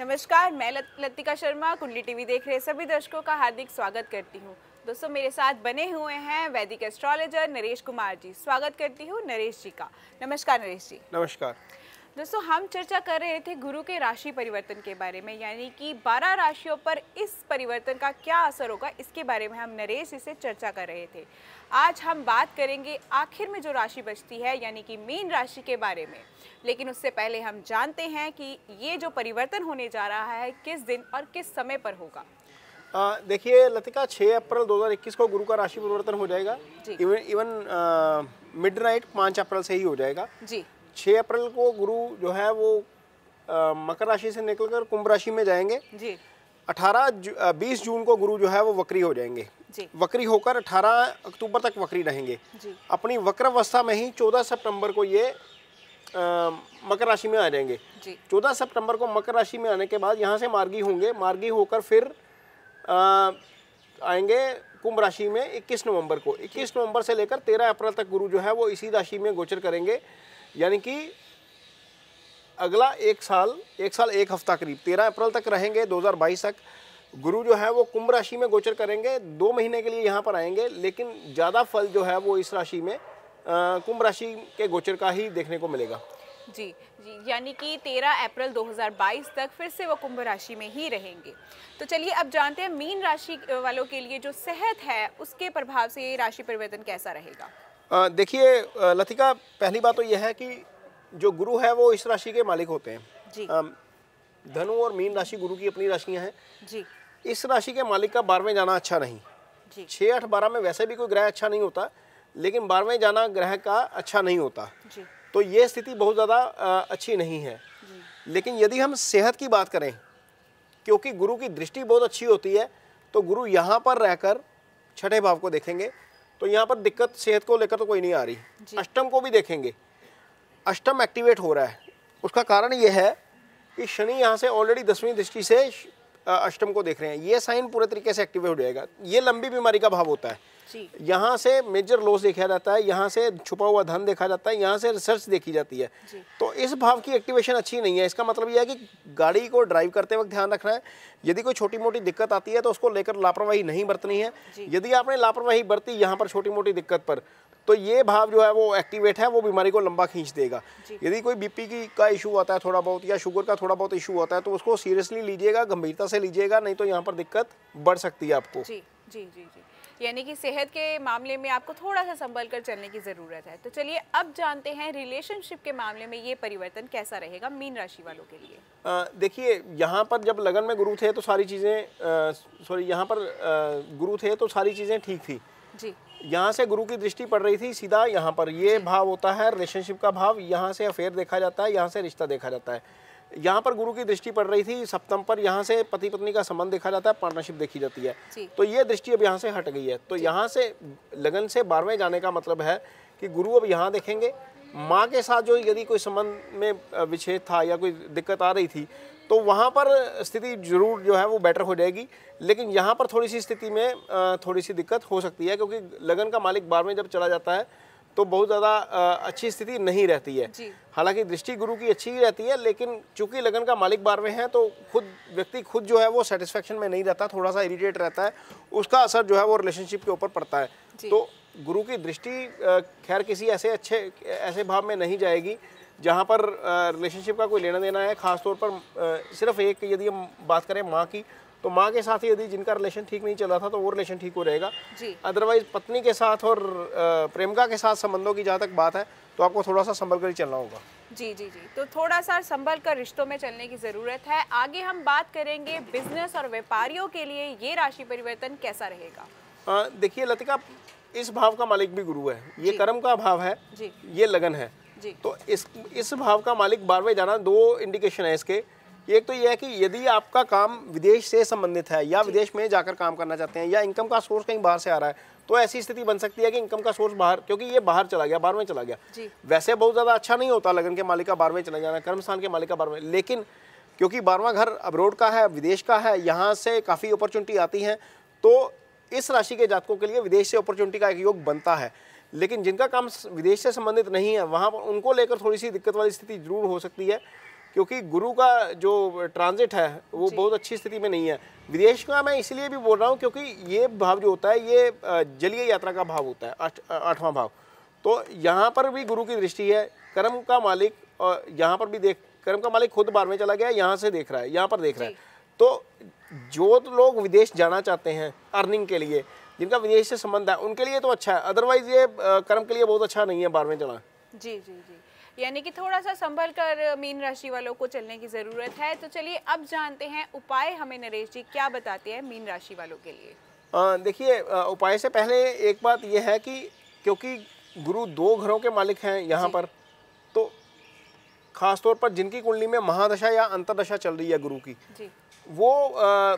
नमस्कार मैं लतिका शर्मा कुंडली टीवी देख रहे सभी दर्शकों का हार्दिक स्वागत करती हूँ दोस्तों मेरे साथ बने हुए हैं वैदिक एस्ट्रोलॉजर नरेश कुमार जी स्वागत करती हूँ नरेश जी का नमस्कार नरेश जी नमस्कार दोस्तों हम चर्चा कर रहे थे गुरु के राशि परिवर्तन के बारे में यानी कि 12 राशियों पर इस परिवर्तन का क्या असर होगा इसके बारे में हम नरेश इसे चर्चा कर रहे थे आज हम बात करेंगे आखिर में जो राशि बचती है यानी कि मीन राशि के बारे में लेकिन उससे पहले हम जानते हैं कि ये जो परिवर्तन होने जा रहा है किस दिन और किस समय पर होगा देखिए लतिका 6 अप्रैल 2021 को गुरु का राशि परिवर्तन हो जाएगा इवन इवन मिड नाइट पाँच अप्रैल से ही हो जाएगा जी 6 अप्रैल को गुरु जो है वो मकर राशि से निकलकर कुंभ राशि में जाएंगे जी 18 बीस जून को गुरु जो है वो वक्री हो जाएंगे वक्री होकर 18 अक्टूबर तक वक्री रहेंगे अपनी वक्र अवस्था में ही 14 सितंबर को ये आ, मकर राशि में आ जाएंगे चौदह सितंबर को मकर राशि में आने के बाद यहाँ से मार्गी होंगे मार्गी होकर फिर आ, आएंगे कुंभ राशि में 21 नवंबर को 21 नवंबर से लेकर 13 अप्रैल तक गुरु जो है वो इसी राशि में गोचर करेंगे यानी कि अगला एक साल एक साल एक हफ्ता करीब तेरह अप्रैल तक रहेंगे 2022 तक गुरु जो है वो कुंभ राशि में गोचर करेंगे दो महीने के लिए यहाँ पर आएंगे लेकिन ज़्यादा फल जो है वो इस राशि में कुंभ राशि के गोचर का ही देखने को मिलेगा जी जी यानी कि 13 अप्रैल 2022 तक फिर से वो कुंभ राशि में ही रहेंगे तो चलिए अब जानते हैं मीन राशि वालों के लिए जो सेहत है उसके प्रभाव से ये राशि परिवर्तन कैसा रहेगा देखिए लतिका पहली बात तो यह है कि जो गुरु है वो इस राशि के मालिक होते हैं धनु और मीन राशि गुरु की अपनी राशियां हैं जी इस राशि के मालिक का बारहवें जाना अच्छा नहीं छः आठ बारह में वैसे भी कोई ग्रह अच्छा नहीं होता लेकिन बारहवें जाना ग्रह का अच्छा नहीं होता जी। तो ये स्थिति बहुत ज़्यादा अच्छी नहीं है लेकिन यदि हम सेहत की बात करें क्योंकि गुरु की दृष्टि बहुत अच्छी होती है तो गुरु यहाँ पर रहकर छठे भाव को देखेंगे तो यहाँ पर दिक्कत सेहत को लेकर तो कोई नहीं आ रही अष्टम को भी देखेंगे अष्टम एक्टिवेट हो रहा है उसका कारण यह है कि शनि यहाँ से ऑलरेडी दसवीं दृष्टि से अष्टम को देख रहे हैं ये साइन पूरे तरीके से एक्टिवेट हो जाएगा ये लंबी बीमारी का भाव होता है यहाँ से मेजर लॉस देखा जाता है यहाँ से छुपा हुआ धन देखा जाता है यहाँ से रिसर्च देखी जाती है तो इस भाव की एक्टिवेशन अच्छी नहीं है इसका मतलब यह है कि गाड़ी को ड्राइव करते वक्त ध्यान रखना है यदि कोई छोटी मोटी दिक्कत आती है तो उसको लेकर लापरवाही नहीं बरतनी है यदि आपने लापरवाही बरती यहाँ पर छोटी मोटी दिक्कत पर तो ये भाव जो है वो एक्टिवेट है वो बीमारी को लंबा खींच देगा यदि कोई बीपी की का इशू आता है थोड़ा बहुत या शुगर का थोड़ा बहुत इशू आता है तो उसको सीरियसली लीजिएगा गंभीरता से लीजिएगा नहीं तो यहाँ पर दिक्कत बढ़ सकती है आपको जी जी जी जी यानी कि सेहत के मामले में आपको थोड़ा सा संभल कर चलने की ज़रूरत है तो चलिए अब जानते हैं रिलेशनशिप के मामले में ये परिवर्तन कैसा रहेगा मीन राशि वालों के लिए देखिए यहाँ पर जब लगन में गुरु थे तो सारी चीज़ें सॉरी यहाँ पर आ, गुरु थे तो सारी चीज़ें ठीक थी जी यहाँ से गुरु की दृष्टि पड़ रही थी सीधा यहाँ पर ये भाव होता है रिलेशनशिप का भाव यहाँ से अफेयर देखा जाता है यहाँ से रिश्ता देखा जाता है यहाँ पर गुरु की दृष्टि पड़ रही थी सप्तम पर यहाँ से पति पत्नी का संबंध देखा जाता है पार्टनरशिप देखी जाती है तो ये दृष्टि अब यहाँ से हट गई है तो यहाँ से लगन से बारहवें जाने का मतलब है कि गुरु अब यहाँ देखेंगे माँ के साथ जो यदि कोई संबंध में विच्छेद था या कोई दिक्कत आ रही थी तो वहाँ पर स्थिति जरूर जो है वो बेटर हो जाएगी लेकिन यहाँ पर थोड़ी सी स्थिति में थोड़ी सी दिक्कत हो सकती है क्योंकि लगन का मालिक बारहवें जब चला जाता है तो बहुत ज़्यादा अच्छी स्थिति नहीं रहती है हालांकि दृष्टि गुरु की अच्छी ही रहती है लेकिन चूंकि लगन का मालिक बारहवें हैं तो खुद व्यक्ति खुद जो है वो सेटिस्फेक्शन में नहीं रहता थोड़ा सा इरीटेट रहता है उसका असर जो है वो रिलेशनशिप के ऊपर पड़ता है तो गुरु की दृष्टि खैर किसी ऐसे अच्छे ऐसे भाव में नहीं जाएगी जहाँ पर रिलेशनशिप का कोई लेना देना है खासतौर पर सिर्फ एक यदि हम बात करें माँ की तो माँ के साथ यदि जिनका रिलेशन ठीक नहीं चला था तो वो रिलेशन ठीक हो रहेगा अदरवाइज पत्नी के साथ और प्रेमिका के साथ संबंधों की जहाँ तक बात है तो आपको थोड़ा सा संभल कर ही चलना होगा जी जी जी तो थोड़ा सा संभल कर रिश्तों में चलने की ज़रूरत है आगे हम बात करेंगे बिजनेस और व्यापारियों के लिए ये राशि परिवर्तन कैसा रहेगा देखिए लतिका इस भाव का मालिक भी गुरु है ये कर्म का भाव है जी। ये लगन है जी। तो इस इस भाव का मालिक बारहवें जाना दो इंडिकेशन है इसके एक तो यह है कि यदि आपका काम विदेश से संबंधित है या विदेश में जाकर काम करना चाहते हैं या इनकम का सोर्स कहीं बाहर से आ रहा है तो ऐसी स्थिति बन सकती है कि इनकम का सोर्स बाहर क्योंकि ये बाहर चला गया बारहवें चला गया वैसे बहुत ज़्यादा अच्छा नहीं होता लगन के मालिक का बारहवें चला जाना कर्म स्थान के मालिक का बारहवें लेकिन क्योंकि बारहवा घर अब्रोड का है विदेश का है यहाँ से काफ़ी अपॉर्चुनिटी आती है तो इस राशि के जातकों के लिए विदेश से अपॉर्चुनिटी का एक योग बनता है लेकिन जिनका काम विदेश से संबंधित नहीं है वहाँ पर उनको लेकर थोड़ी सी दिक्कत वाली स्थिति जरूर हो सकती है क्योंकि गुरु का जो ट्रांजिट है वो बहुत अच्छी स्थिति में नहीं है विदेश का मैं इसलिए भी बोल रहा हूँ क्योंकि ये भाव जो होता है ये जलीय यात्रा का भाव होता है आठवां भाव तो यहाँ पर भी गुरु की दृष्टि है कर्म का मालिक और यहाँ पर भी देख कर्म का मालिक खुद बारहवें चला गया यहाँ से देख रहा है यहाँ पर देख रहा है तो जो तो लोग विदेश जाना चाहते हैं अर्निंग के लिए जिनका विदेश से संबंध है उनके लिए तो अच्छा है अदरवाइज ये कर्म के लिए बहुत अच्छा नहीं है बारहवें चला जी जी जी यानी कि थोड़ा सा संभल कर मीन राशि वालों को चलने की ज़रूरत है तो चलिए अब जानते हैं उपाय हमें नरेश जी क्या बताते हैं मीन राशि वालों के लिए देखिए उपाय से पहले एक बात यह है कि क्योंकि गुरु दो घरों के मालिक हैं यहाँ पर तो खासतौर पर जिनकी कुंडली में महादशा या अंतरदशा चल रही है गुरु की जी। वो आ,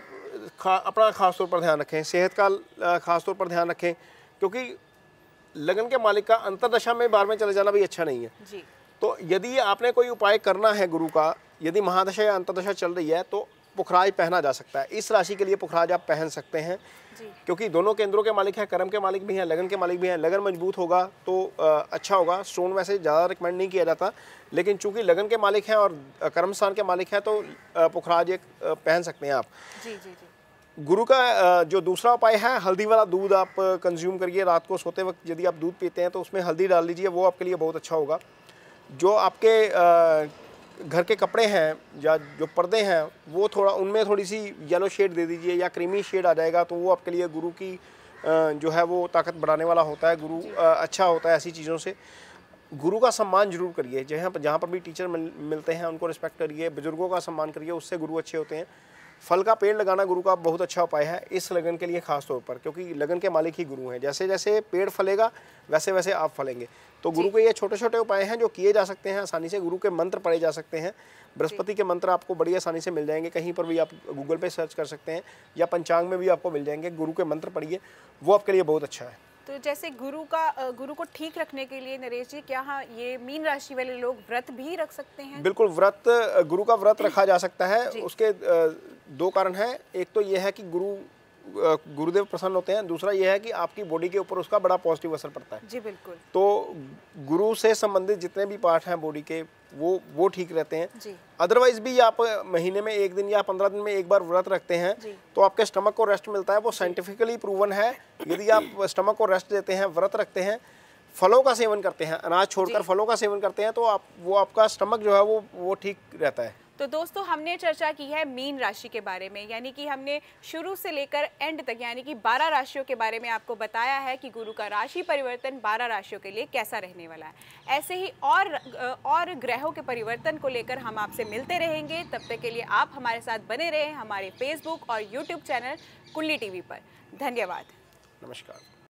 खा, अपना खासतौर पर ध्यान रखें सेहत का खासतौर पर ध्यान रखें क्योंकि लगन के मालिक का अंतरदशा में बार में चले जाना भी अच्छा नहीं है जी। तो यदि आपने कोई उपाय करना है गुरु का यदि महादशा या अंतदशा चल रही है तो पुखराज पहना जा सकता है इस राशि के लिए पुखराज आप पहन सकते हैं क्योंकि दोनों केंद्रों के मालिक हैं कर्म के मालिक भी हैं लगन के मालिक भी हैं लगन मजबूत होगा तो आ, अच्छा होगा स्टोन वैसे ज़्यादा रिकमेंड नहीं किया जाता लेकिन चूंकि लगन के मालिक हैं और कर्म स्थान के मालिक हैं तो पुखराज एक पहन सकते हैं आप जी, जी, जी। गुरु का जो दूसरा उपाय है हल्दी वाला दूध आप कंज्यूम करिए रात को सोते वक्त यदि आप दूध पीते हैं तो उसमें हल्दी डाल लीजिए वो आपके लिए बहुत अच्छा होगा जो आपके घर के कपड़े हैं या जो पर्दे हैं वो थोड़ा उनमें थोड़ी सी येलो शेड दे दीजिए या क्रीमी शेड आ जाएगा तो वो आपके लिए गुरु की जो है वो ताकत बढ़ाने वाला होता है गुरु अच्छा होता है ऐसी चीज़ों से गुरु का सम्मान जरूर करिए जहाँ पर जहाँ पर भी टीचर मिलते हैं उनको रिस्पेक्ट करिए बुज़ुर्गों का सम्मान करिए उससे गुरु अच्छे होते हैं फल का पेड़ लगाना गुरु का बहुत अच्छा उपाय है इस लगन के लिए खास तौर पर क्योंकि लगन के मालिक ही गुरु हैं जैसे जैसे पेड़ फलेगा वैसे वैसे आप फलेंगे तो गुरु के ये छोटे छोटे उपाय हैं जो किए जा सकते हैं आसानी से गुरु के मंत्र पढ़े जा सकते हैं बृहस्पति के मंत्र आपको बड़ी आसानी से मिल जाएंगे कहीं पर भी आप गूगल पर सर्च कर सकते हैं या पंचांग में भी आपको मिल जाएंगे गुरु के मंत्र पढ़िए वो आपके लिए बहुत अच्छा है तो जैसे गुरु का गुरु को ठीक रखने के लिए नरेश जी क्या हाँ ये मीन राशि वाले लोग व्रत भी रख सकते हैं बिल्कुल व्रत गुरु का व्रत रखा जा सकता है उसके दो कारण है एक तो ये है कि गुरु गुरुदेव प्रसन्न होते हैं दूसरा यह है कि आपकी बॉडी के ऊपर उसका बड़ा पॉजिटिव असर पड़ता है जी बिल्कुल तो गुरु से संबंधित जितने भी पार्ट हैं बॉडी के वो वो ठीक रहते हैं अदरवाइज भी आप महीने में एक दिन या पंद्रह दिन में एक बार व्रत रखते हैं तो आपके स्टमक को रेस्ट मिलता है वो साइंटिफिकली प्रूवन है यदि आप स्टमक को रेस्ट देते हैं व्रत रखते हैं फलों का सेवन करते हैं अनाज छोड़कर फलों का सेवन करते हैं तो आप वो आपका स्टमक जो है वो वो ठीक रहता है तो दोस्तों हमने चर्चा की है मीन राशि के बारे में यानी कि हमने शुरू से लेकर एंड तक यानी कि 12 राशियों के बारे में आपको बताया है कि गुरु का राशि परिवर्तन 12 राशियों के लिए कैसा रहने वाला है ऐसे ही और और ग्रहों के परिवर्तन को लेकर हम आपसे मिलते रहेंगे तब तक के लिए आप हमारे साथ बने रहें हमारे फेसबुक और यूट्यूब चैनल कुल्ली टी पर धन्यवाद नमस्कार